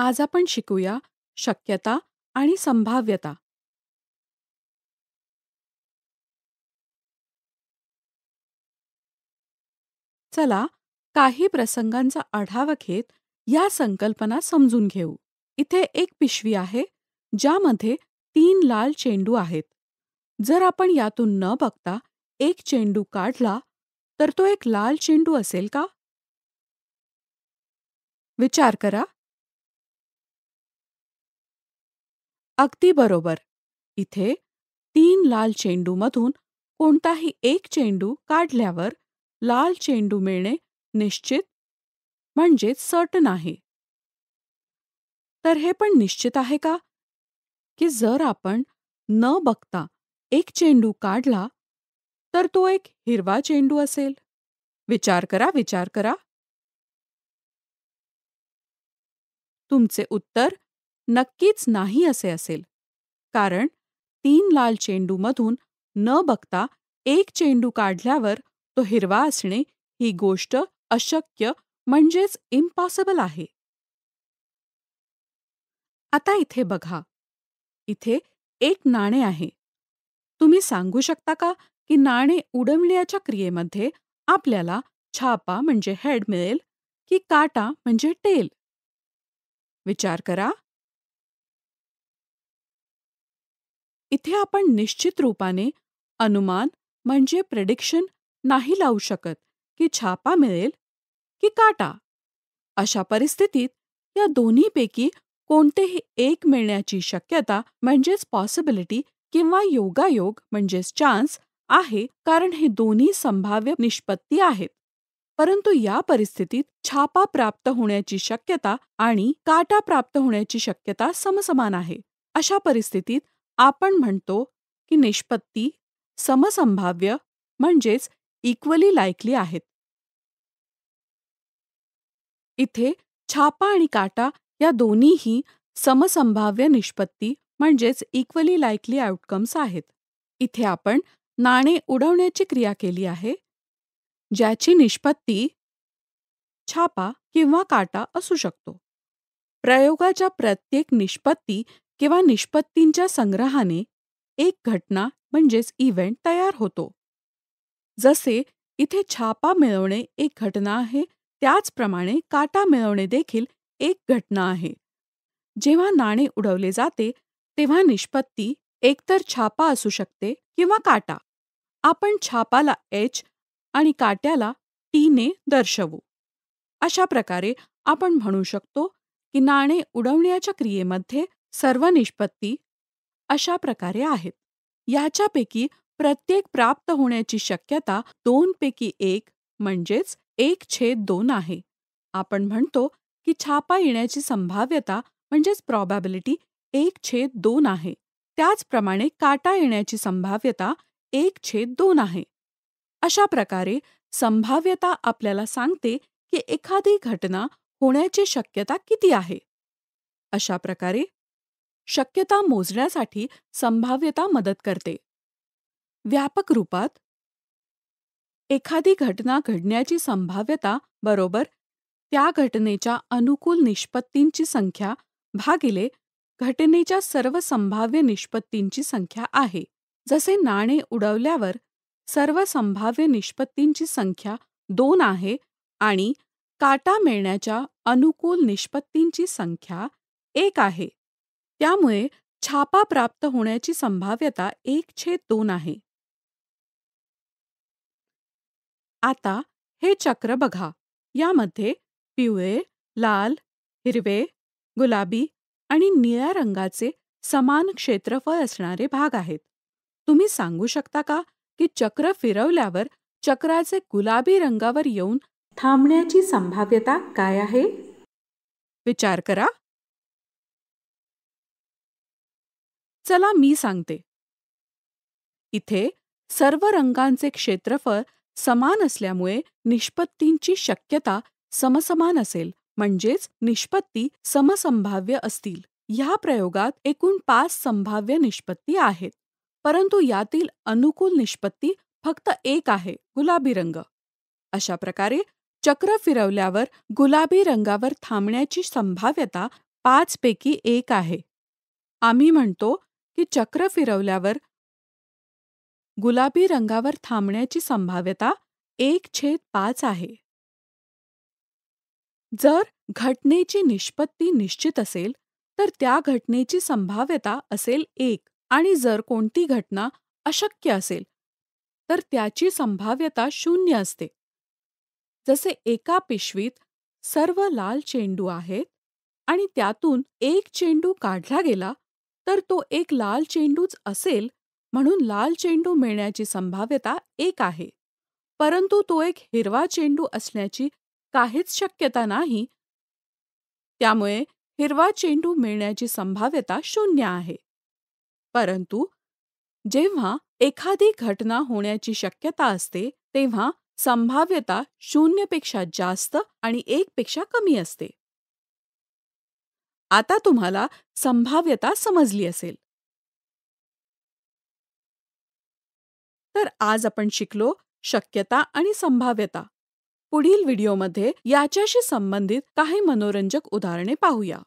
आज आपण शिकूया शक्यता आणि संभाव्यता चला काही प्रसंगांचा आढावा घेत या संकल्पना समजून घेऊ इथे एक पिशवी आहे ज्यामध्ये तीन लाल चेंडू आहेत जर आपण यातून न बघता एक चेंडू काढला तर तो एक लाल चेंडू असेल का विचार करा अगदी बरोबर इथे तीन लाल चेंडूमधून कोणताही एक चेंडू काढल्यावर लाल चेंडू मिळणे निश्चित म्हणजे सर्टन आहे तर हे पण निश्चित आहे का की जर आपण न बघता एक चेंडू काढला तर तो एक हिरवा चेंडू असेल विचार करा विचार करा तुमचे उत्तर नक्कीच नाही असे असेल कारण तीन लाल चेंडूमधून न बघता एक चेंडू काढल्यावर तो हिरवा असणे ही गोष्ट अशक्य म्हणजेच इम्पॉसिबल आहे आता इथे बघा इथे एक नाणे आहे तुम्ही सांगू शकता का की नाणे उडवण्याच्या क्रियेमध्ये आपल्याला छापा म्हणजे हेड मिळेल की काटा म्हणजे टेल विचार करा इथे आपण निश्चित रूपाने अनुमान म्हणजे प्रेडिक्शन नाही लावू शकत की छापा मिळेल की काटा अशा परिस्थितीत या दोन्हीपैकी कोणतेही एक मिळण्याची शक्यता म्हणजेच पॉसिबिलिटी किंवा योगायोग म्हणजेच चान्स आहे कारण हे दोन्ही संभाव्य निष्पत्ती आहेत परंतु या परिस्थितीत छापा प्राप्त होण्याची शक्यता आणि काटा प्राप्त होण्याची शक्यता समसमान आहे अशा परिस्थितीत आपण म्हणतो की निष्पत्ती समसंभाव्य म्हणजेच इक्वली लायकली आहेत इथे छापा आणि काटा या दोन्हीही समसंभाव्य निष्पत्ती म्हणजेच इक्वली लायकली आउटकम्स आहेत इथे आपण नाणे उडवण्याची क्रिया केली आहे ज्याची निष्पत्ती छापा किंवा काटा असू शकतो प्रयोगाच्या प्रत्येक निष्पत्ती किंवा निष्पत्तींच्या संग्रहाने एक घटना म्हणजेच इव्हेंट तयार होतो जसे इथे छापा मिळवणे एक घटना आहे त्याचप्रमाणे काटा मिळवणे देखील एक घटना आहे जेव्हा नाणे उडवले जाते तेव्हा निष्पत्ती एकतर छापा असू शकते किंवा काटा आपण छापाला एच आणि काट्याला टीने दर्शवू अशा प्रकारे आपण म्हणू शकतो की नाणे उडवण्याच्या क्रियेमध्ये सर्व निष्पत्ती अशा प्रकारे आहेत याच्यापैकी प्रत्येक प्राप्त होण्याची शक्यता दोनपैकी एक म्हणजेच एक छेद दोन आहे आपण म्हणतो की छापा येण्याची संभाव्यता म्हणजेच प्रॉबॅबिलिटी एक छेद दोन आहे त्याचप्रमाणे काटा येण्याची संभाव्यता एक छेद दोन आहे अशा प्रकारे संभाव्यता आपल्याला सांगते की एखादी घटना होण्याची शक्यता किती आहे अशा प्रकारे शक्यता मोजण्यासाठी संभाव्यता मदत करते व्यापक रूपात एखादी घटना घडण्याची संभाव्यता बरोबर त्या घटनेच्या अनुकूल निष्पत्तींची संख्या भागिले घटनेच्या सर्व संभाव्य निष्पत्तींची संख्या आहे जसे नाणे उडवल्यावर सर्व संभाव्य निष्पत्तींची संख्या दोन आहे आणि काटा मिळण्याच्या अनुकूल निष्पत्तींची संख्या एक आहे त्यामुळे छापा प्राप्त होण्याची संभाव्यता एक छेद दोन आहे आता हे चक्र बघा यामध्ये पिवळे लाल हिरवे गुलाबी आणि निळ्या रंगाचे समान क्षेत्रफळ असणारे भाग आहेत तुम्ही सांगू शकता का की चक्र फिरवल्यावर चक्राचे गुलाबी रंगावर येऊन थांबण्याची संभाव्यता काय आहे विचार करा चला मी सांगते इथे सर्व रंगांचे क्षेत्रफळ समान असल्यामुळे निष्पत्तींची शक्यता समसमान असेल म्हणजेच निष्पत्ती समसंभाव्य असतील ह्या प्रयोगात एकूण पाच संभाव्य निष्पत्ती आहेत परंतु यातील अनुकूल निष्पत्ती फक्त एक आहे गुलाबी रंग अशा प्रकारे चक्र फिरवल्यावर गुलाबी रंगावर थांबण्याची संभाव्यता पाचपैकी एक आहे आम्ही म्हणतो की चक्र फिरवल्यावर गुलाबी रंगावर थांबण्याची संभाव्यता एक छेद पाच आहे जर घटनेची निष्पत्ती निश्चित असेल तर त्या घटनेची संभाव्यता असेल एक आणि जर कोणती घटना अशक्य असेल तर त्याची संभाव्यता शून्य असते जसे एका पिशवीत सर्व लाल चेंडू आहेत आणि त्यातून एक चेंडू काढला गेला तर तो एक लाल चेंडूच असेल म्हणून लाल चेंडू मिळण्याची संभाव्यता एक आहे परंतु तो एक हिरवा चेंडू असण्याची काहीच शक्यता नाही त्यामुळे हिरवा चेंडू मिळण्याची संभाव्यता शून्य आहे परंतु जेव्हा एखादी घटना होण्याची शक्यता असते तेव्हा संभाव्यता शून्यपेक्षा जास्त आणि एकपेक्षा कमी असते आता तुम्हाला संभाव्यता समजली असेल तर आज आपण शिकलो शक्यता आणि संभाव्यता पुढील व्हिडिओमध्ये याच्याशी संबंधित काही मनोरंजक उदाहरणे पाहूया